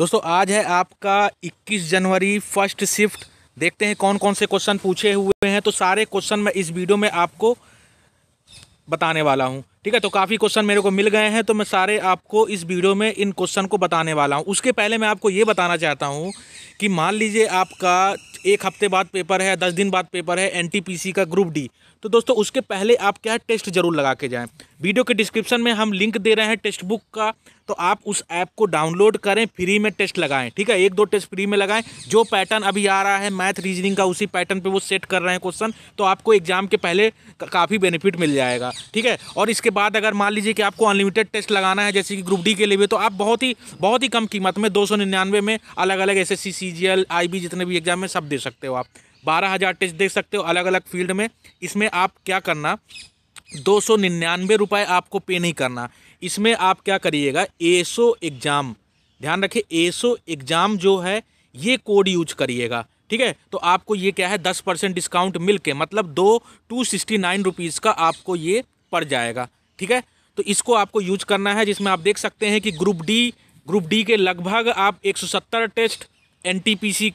दोस्तों आज है आपका 21 जनवरी फर्स्ट शिफ्ट देखते हैं कौन कौन से क्वेश्चन पूछे हुए हैं तो सारे क्वेश्चन मैं इस वीडियो में आपको बताने वाला हूँ ठीक है तो काफ़ी क्वेश्चन मेरे को मिल गए हैं तो मैं सारे आपको इस वीडियो में इन क्वेश्चन को बताने वाला हूँ उसके पहले मैं आपको ये बताना चाहता हूँ कि मान लीजिए आपका एक हफ्ते बाद पेपर है दस दिन बाद पेपर है एन का ग्रुप डी तो दोस्तों उसके पहले आप क्या टेस्ट जरूर लगा के जाएं वीडियो के डिस्क्रिप्शन में हम लिंक दे रहे हैं टेस्ट बुक का तो आप उस ऐप को डाउनलोड करें फ्री में टेस्ट लगाएं ठीक है एक दो टेस्ट फ्री में लगाएं जो पैटर्न अभी आ रहा है मैथ रीजनिंग का उसी पैटर्न पे वो सेट कर रहे हैं क्वेश्चन तो आपको एग्जाम के पहले काफ़ी बेनिफिट मिल जाएगा ठीक है और इसके इसके बाद अगर मान लीजिए कि आपको अनलिमिटेड टेस्ट लगाना है जैसे कि ग्रुप डी के लिए भी तो आप बहुत ही बहुत ही कम कीमत में दो में अलग अलग एस एस सी जितने भी एग्जाम में सब दे सकते हो आप बारह हज़ार टेस्ट देख सकते हो अलग अलग फील्ड में इसमें आप क्या करना दो सौ निन्यानवे रुपये आपको पे नहीं करना इसमें आप क्या करिएगा एसो एग्ज़ाम ध्यान रखिए एसो एग्ज़ाम जो है ये कोड यूज करिएगा ठीक है तो आपको ये क्या है दस परसेंट डिस्काउंट मिलके मतलब दो टू सिक्सटी नाइन रुपीज़ का आपको ये पड़ जाएगा ठीक है तो इसको आपको यूज करना है जिसमें आप देख सकते हैं कि ग्रुप डी ग्रुप डी के लगभग आप 170 टेस्ट एन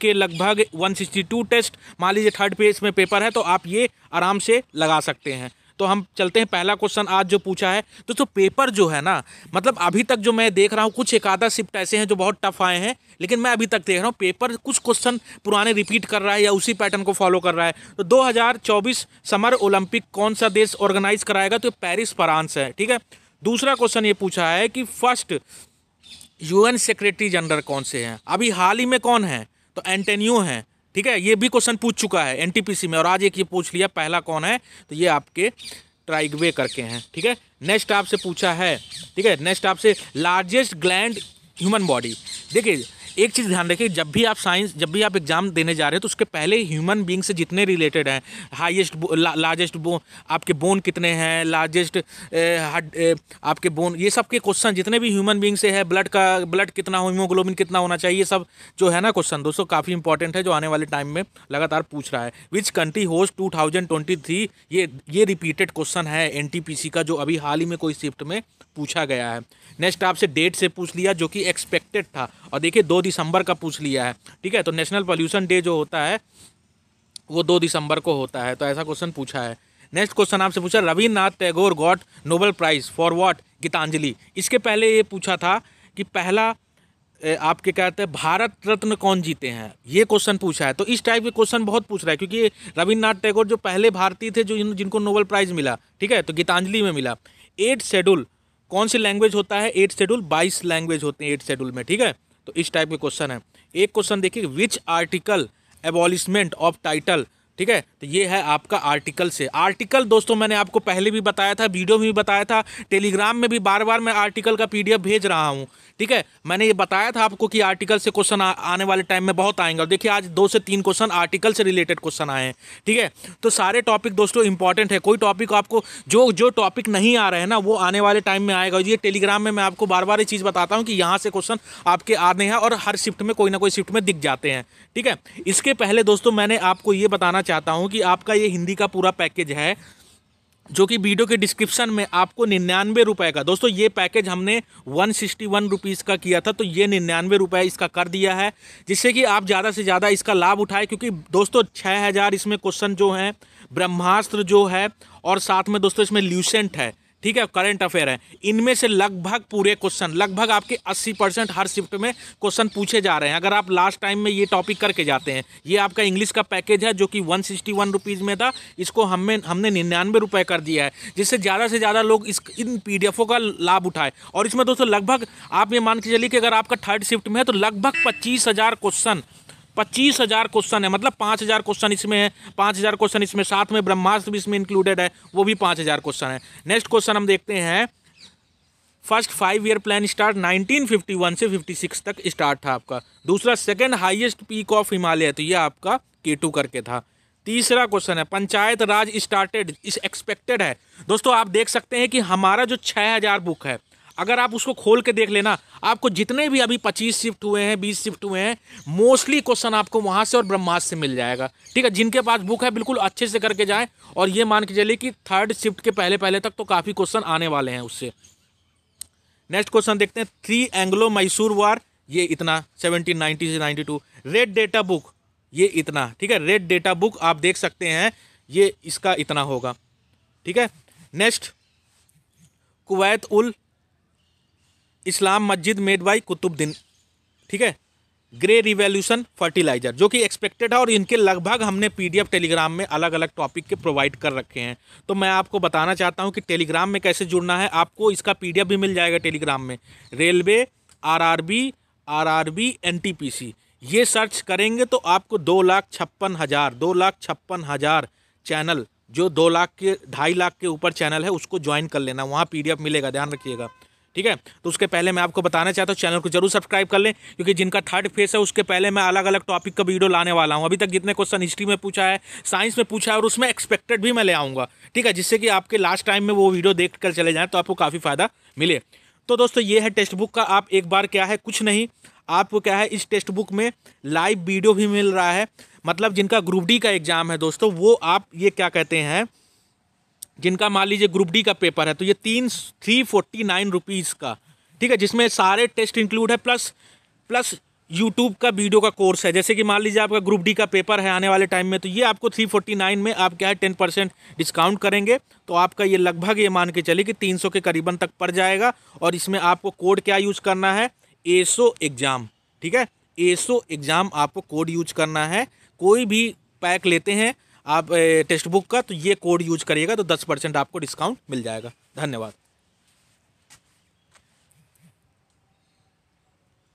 के लगभग 162 टेस्ट मान लीजिए थर्ड पेज में पेपर है तो आप ये आराम से लगा सकते हैं तो हम चलते हैं पहला क्वेश्चन आज जो पूछा है तो तो पेपर जो है ना मतलब अभी तक जो मैं देख रहा हूँ कुछ एक आधा शिफ्ट ऐसे हैं जो बहुत टफ आए हैं लेकिन मैं अभी तक देख रहा हूँ पेपर कुछ क्वेश्चन पुराने रिपीट कर रहा है या उसी पैटर्न को फॉलो कर रहा है तो दो समर ओलंपिक कौन सा देश ऑर्गेनाइज कराएगा तो पेरिस फ्रांस है ठीक है दूसरा क्वेश्चन ये पूछा है कि फर्स्ट यूएन सेक्रेटरी जनरल कौन से हैं अभी हाल ही में कौन है तो एंटेनियो हैं ठीक है ये भी क्वेश्चन पूछ चुका है एनटीपीसी में और आज एक ये पूछ लिया पहला कौन है तो ये आपके ट्राइगवे करके हैं ठीक है नेक्स्ट आपसे पूछा है ठीक है नेक्स्ट आपसे लार्जेस्ट ग्लैंड ह्यूमन बॉडी देखिए एक चीज़ ध्यान रखिए जब भी आप साइंस जब भी आप एग्ज़ाम देने जा रहे हैं तो उसके पहले ह्यूमन बींग से जितने रिलेटेड हैं हाइएस्ट लार्जेस्ट बोन आपके बोन कितने हैं लार्जेस्ट आपके बोन ये सब के क्वेश्चन जितने भी ह्यूमन बींग से है ब्लड का ब्लड कितना हो हीमोग्लोबिन कितना होना चाहिए सब जो है ना क्वेश्चन दोस्तों काफ़ी इंपॉर्टेंट है जो आने वाले टाइम में लगातार पूछ रहा है which country host two thousand twenty three ये ये रिपीटेड क्वेश्चन है एन टी पी सी का जो अभी हाल ही में कोई शिफ्ट में पूछा गया है नेक्स्ट आपसे डेट से पूछ लिया जो कि एक्सपेक्टेड था और देखिए दो दिसंबर का पूछ लिया है ठीक है तो नेशनल पॉल्यूशन डे जो होता है वो दो दिसंबर को होता है तो ऐसा क्वेश्चन पूछा है नेक्स्ट क्वेश्चन आपसे पूछा Rabindranath Tagore got Nobel prize for what Gitanjali इसके पहले ये पूछा था कि पहला आपके कहते हैं भारत रत्न कौन जीते हैं ये क्वेश्चन पूछा है तो इस टाइप के क्वेश्चन बहुत पूछ रहा है क्योंकि रविन्द्रनाथ टैगोर जो पहले भारतीय थे जो जिनको नोबल प्राइज़ मिला ठीक है तो गीतांजलि में मिला एट शेड्यूल कौन सी लैंग्वेज होता है एट शेड्यूल बाईस लैंग्वेज होते हैं एट शेड्यूल में ठीक है तो इस टाइप के क्वेश्चन है एक क्वेश्चन देखिए which article abolishment of title ठीक है तो ये है आपका आर्टिकल से आर्टिकल दोस्तों मैंने आपको पहले भी बताया था वीडियो में भी बताया था टेलीग्राम में भी बार बार मैं आर्टिकल का पीडीएफ भेज रहा हूँ ठीक है मैंने ये बताया था आपको कि आर्टिकल से क्वेश्चन आने वाले टाइम में बहुत आएंगे और देखिए आज दो से तीन क्वेश्चन आर्टिकल से रिलेटेड क्वेश्चन आए हैं ठीक है तो सारे टॉपिक दोस्तों इंपॉर्टेंट है कोई टॉपिक आपको जो जो टॉपिक नहीं आ रहे हैं ना वो आने वाले टाइम में आएगा ये टेलीग्राम में मैं आपको बार बार ये चीज़ बताता हूँ कि यहाँ से क्वेश्चन आपके आने हैं और हर शिफ्ट में कोई ना कोई शिफ्ट में दिख जाते हैं ठीक है इसके पहले दोस्तों मैंने आपको ये बताना चाहता हूँ कि आपका ये हिंदी का पूरा पैकेज है जो कि वीडियो के डिस्क्रिप्शन में आपको निन्यानवे रुपये का दोस्तों ये पैकेज हमने वन सिक्सटी वन रुपीज़ का किया था तो ये निन्यानवे रुपये इसका कर दिया है जिससे कि आप ज़्यादा से ज़्यादा इसका लाभ उठाएं क्योंकि दोस्तों छः हज़ार इसमें क्वेश्चन जो हैं ब्रह्मास्त्र जो है और साथ में दोस्तों इसमें ल्यूसेंट है ठीक है करंट अफेयर है इनमें से लगभग पूरे क्वेश्चन लगभग आपके 80 परसेंट हर शिफ्ट में क्वेश्चन पूछे जा रहे हैं अगर आप लास्ट टाइम में ये टॉपिक करके जाते हैं ये आपका इंग्लिश का पैकेज है जो कि वन सिक्सटी में था इसको हमें हमने निन्यानवे रुपये कर दिया है जिससे ज़्यादा से ज़्यादा लोग इस इन पी का लाभ उठाए और इसमें दोस्तों लगभग आप ये मान के चलिए कि अगर आपका थर्ड शिफ्ट में है तो लगभग पच्चीस क्वेश्चन पच्चीस हज़ार क्वेश्चन है मतलब पाँच हज़ार क्वेश्चन इसमें है पाँच हज़ार क्वेश्चन इसमें साथ में ब्रह्मास्त्र भी इसमें इंक्लूडेड है वो भी पाँच हज़ार क्वेश्चन है नेक्स्ट क्वेश्चन हम देखते हैं first five year plan start 1951 से 56 तक स्टार्ट था आपका दूसरा second highest peak of Himalaya तो ये आपका के करके था तीसरा क्वेश्चन है पंचायत राज स्टार्टेड इस एक्सपेक्टेड है दोस्तों आप देख सकते हैं कि हमारा जो छः बुक है अगर आप उसको खोल के देख लेना आपको जितने भी अभी पच्चीस शिफ्ट हुए हैं बीस शिफ्ट हुए हैं मोस्टली क्वेश्चन आपको वहाँ से और ब्रह्मास्त से मिल जाएगा ठीक है जिनके पास बुक है बिल्कुल अच्छे से करके जाएँ और ये मान के चलिए कि थर्ड शिफ्ट के पहले पहले तक तो काफ़ी क्वेश्चन आने वाले हैं उससे नेक्स्ट क्वेश्चन देखते हैं थ्री एंग्लो मैसूर वार ये इतना सेवनटीन नाइनटी से ninety two red data book ये इतना ठीक है रेड डेटा बुक आप देख सकते हैं ये इसका इतना होगा ठीक है नेक्स्ट कुवैत उल इस्लाम मस्जिद मेड बाई कुतुबद्दीन ठीक है ग्रे रिवोल्यूशन फर्टिलाइजर जो कि एक्सपेक्टेड है और इनके लगभग हमने पीडीएफ टेलीग्राम में अलग अलग टॉपिक के प्रोवाइड कर रखे हैं तो मैं आपको बताना चाहता हूं कि टेलीग्राम में कैसे जुड़ना है आपको इसका पीडीएफ भी मिल जाएगा टेलीग्राम में रेलवे आरआरबी आरआरबी एनटीपीसी ये सर्च करेंगे तो आपको दो लाख छप्पन हज़ार दो लाख छप्पन हज़ार चैनल जो दो लाख के ढाई लाख के ऊपर चैनल है उसको ज्वाइन कर लेना वहाँ पी मिलेगा ध्यान रखिएगा ठीक है तो उसके पहले मैं आपको बताना चाहता हूँ चैनल को जरूर सब्सक्राइब कर लें क्योंकि जिनका थर्ड फेस है उसके पहले मैं अलग अलग टॉपिक का वीडियो लाने वाला हूँ अभी तक जितने क्वेश्चन हिस्ट्री में पूछा है साइंस में पूछा है और उसमें एक्सपेक्टेड भी मैं ले आऊँगा ठीक है जिससे कि आपके लास्ट टाइम में वो वीडियो देख कर चले जाएँ तो आपको काफ़ी फ़ायदा मिले तो दोस्तों ये है टेक्स्ट बुक का आप एक बार क्या है कुछ नहीं आपको क्या है इस टेक्स्ट बुक में लाइव वीडियो भी मिल रहा है मतलब जिनका ग्रुप डी का एग्ज़ाम है दोस्तों वो आप ये क्या कहते हैं जिनका मान लीजिए ग्रुप डी का पेपर है तो ये तीन थ्री फोर्टी नाइन रुपीज़ का ठीक है जिसमें सारे टेस्ट इंक्लूड है प्लस प्लस यूट्यूब का वीडियो का कोर्स है जैसे कि मान लीजिए आपका ग्रुप डी का पेपर है आने वाले टाइम में तो ये आपको थ्री फोर्टी नाइन में आप क्या है टेन परसेंट डिस्काउंट करेंगे तो आपका ये लगभग ये मान के चले कि तीन सौ के करीबन तक पड़ जाएगा और इसमें आपको कोड क्या यूज़ करना है एसो एग्ज़ाम ठीक है एसो एग्ज़ाम आपको कोड यूज करना है कोई भी पैक लेते हैं आप टेक्स्ट बुक का तो ये कोड यूज करिएगा तो दस परसेंट आपको डिस्काउंट मिल जाएगा धन्यवाद